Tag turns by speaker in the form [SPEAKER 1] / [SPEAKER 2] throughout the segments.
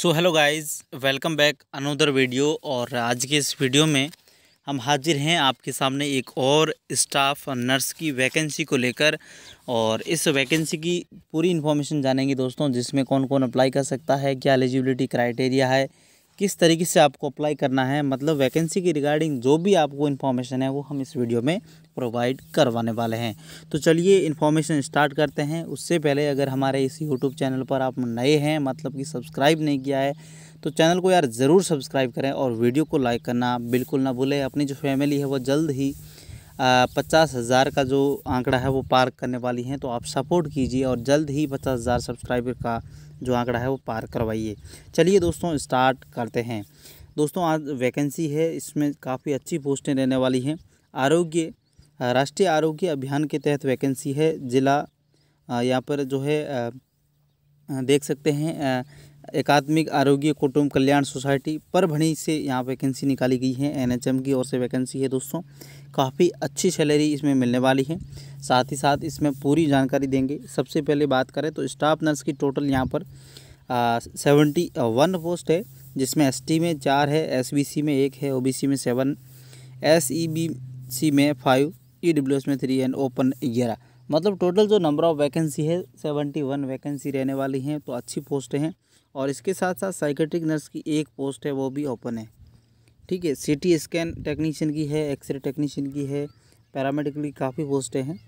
[SPEAKER 1] सो hello guys welcome back another video और आज के इस वीडियो में हम हाजिर हैं आपके सामने एक और स्टाफ नर्स की वैकेंसी को लेकर और इस वैकेंसी की पूरी इन्फॉर्मेशन जानेंगे दोस्तों जिसमें कौन कौन अप्लाई कर सकता है क्या एलिजिबिलिटी क्राइटेरिया है किस तरीके से आपको अप्लाई करना है मतलब वैकेंसी की रिगार्डिंग जो भी आपको इन्फॉर्मेशन है वो हम इस वीडियो में प्रोवाइड करवाने वाले हैं तो चलिए इन्फॉर्मेशन स्टार्ट करते हैं उससे पहले अगर हमारे इस यूट्यूब चैनल पर आप नए हैं मतलब कि सब्सक्राइब नहीं किया है तो चैनल को यार ज़रूर सब्सक्राइब करें और वीडियो को लाइक करना बिल्कुल ना भूलें अपनी जो फैमिली है वो जल्द ही पचास हज़ार का जो आंकड़ा है वो पार करने वाली हैं तो आप सपोर्ट कीजिए और जल्द ही पचास हज़ार सब्सक्राइबर का जो आंकड़ा है वो पार करवाइए चलिए दोस्तों स्टार्ट करते हैं दोस्तों आज वैकेंसी है इसमें काफ़ी अच्छी पोस्टें रहने वाली हैं आरोग्य राष्ट्रीय आरोग्य अभियान के तहत वैकेंसी है जिला यहाँ पर जो है देख सकते हैं एकात्मिक आरोग्य कुटुंब कल्याण सोसाइटी पर भणी से यहाँ वैकेंसी निकाली गई है एनएचएम की ओर से वैकेंसी है दोस्तों काफ़ी अच्छी सैलरी इसमें मिलने वाली है साथ ही साथ इसमें पूरी जानकारी देंगे सबसे पहले बात करें तो स्टाफ नर्स की टोटल यहाँ पर सेवेंटी वन पोस्ट है जिसमें एसटी में चार है एसबीसी में एक है ओबीसी में सेवन एसईबीसी में फाइव ईडब्ल्यूएस में थ्री एंड ओपन ग्यारह मतलब टोटल जो नंबर ऑफ़ वैकेंसी है सेवेंटी वन वैकेंसी रहने वाली हैं तो अच्छी पोस्ट हैं और इसके साथ साथ साइकेट्रिक नर्स की एक पोस्ट है वो भी ओपन है ठीक है सी टी स्कैन टेक्नीशियन की है एक्सरे टेक्नीशियन की है पैरामेडिकली काफ़ी पोस्टें हैं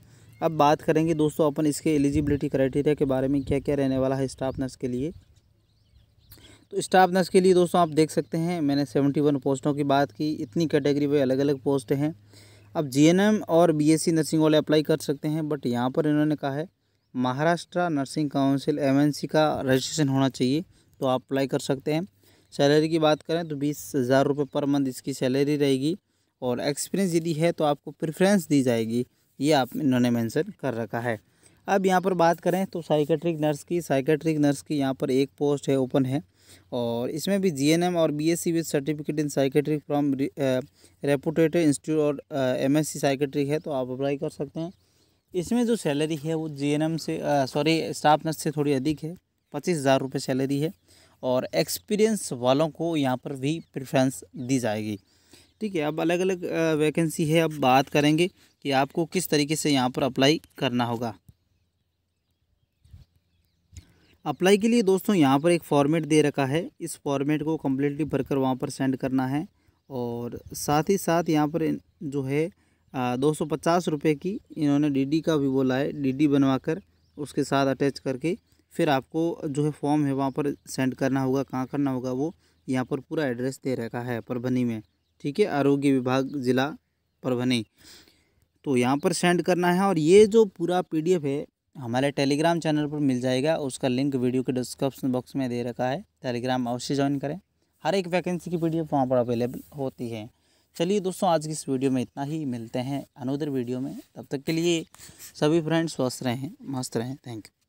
[SPEAKER 1] अब बात करेंगे दोस्तों अपन इसके एलिजिबिलिटी क्राइटेरिया के बारे में क्या क्या रहने वाला है स्टाफ नर्स के लिए तो स्टाफ नर्स के लिए दोस्तों आप देख सकते हैं मैंने सेवेंटी वन पोस्टों की बात की इतनी कैटेगरी में अलग अलग पोस्ट हैं अब जीएनएम और बीएससी नर्सिंग वाले अप्लाई कर सकते हैं बट यहाँ पर इन्होंने कहा है महाराष्ट्र नर्सिंग काउंसिल एम का रजिस्ट्रेशन होना चाहिए तो आप अप्लाई कर सकते हैं सैलरी की बात करें तो बीस हज़ार रुपये पर मंथ इसकी सैलरी रहेगी और एक्सपीरियंस यदि है तो आपको प्रेफरेंस दी जाएगी ये आप इन्होंने मेंशन कर रखा है अब यहाँ पर बात करें तो साइकेट्रिक नर्स की साइकेट्रिक नर्स की यहाँ पर एक पोस्ट है ओपन है और इसमें भी जीएनएम और BSc as certificate in psychiatric from reputated institute और एमएससी साइकेट्रिक है तो आप अप्लाई कर सकते हैं इसमें जो सैलरी है वो जी से सॉरी स्टाफ नर्स से थोड़ी अधिक है पच्चीस हज़ार रुपये सैलरी है और एक्सपीरियंस वालों को यहाँ पर भी प्रेफरेंस दी जाएगी ठीक है अब अलग अलग वैकेंसी है अब बात करेंगे कि आपको किस तरीके से यहाँ पर अप्लाई करना होगा अप्लाई के लिए दोस्तों यहाँ पर एक फॉर्मेट दे रखा है इस फॉर्मेट को कम्प्लीटली भरकर वहाँ पर सेंड करना है और साथ ही साथ यहाँ पर जो है दो सौ पचास रुपये की इन्होंने डीडी का भी बोला है डीडी बनवाकर उसके साथ अटैच करके फिर आपको जो है फॉर्म है वहाँ पर सेंड करना होगा कहाँ करना होगा वो यहाँ पर पूरा एड्रेस दे रखा है परभनी में ठीक है आरोग्य विभाग ज़िला परभनी तो यहाँ पर सेंड करना है और ये जो पूरा पीडीएफ है हमारे टेलीग्राम चैनल पर मिल जाएगा उसका लिंक वीडियो के डिस्क्रिप्शन बॉक्स में दे रखा है टेलीग्राम अवश्य ज्वाइन करें हर एक वैकेंसी की पीडीएफ वहाँ पर अवेलेबल होती है चलिए दोस्तों आज की इस वीडियो में इतना ही मिलते हैं अनुदर वीडियो में तब तक के लिए सभी फ्रेंड्स स्वस्थ रहें मस्त रहें थैंक यू